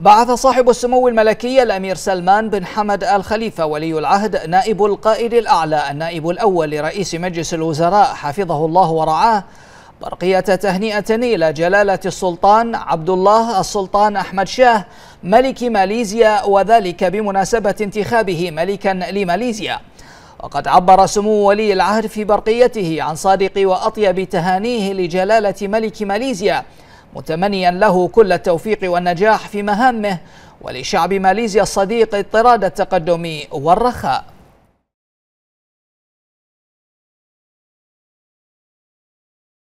بعث صاحب السمو الملكي الأمير سلمان بن حمد الخليفة ولي العهد نائب القائد الأعلى النائب الأول لرئيس مجلس الوزراء حفظه الله ورعاه برقية تهنئة إلى جلالة السلطان عبد الله السلطان أحمد شاه ملك ماليزيا وذلك بمناسبة انتخابه ملكا لماليزيا وقد عبر سمو ولي العهد في برقيته عن صادق وأطيب تهانيه لجلالة ملك ماليزيا متمنيا له كل التوفيق والنجاح في مهامه ولشعب ماليزيا الصديق اضطراد التقدم والرخاء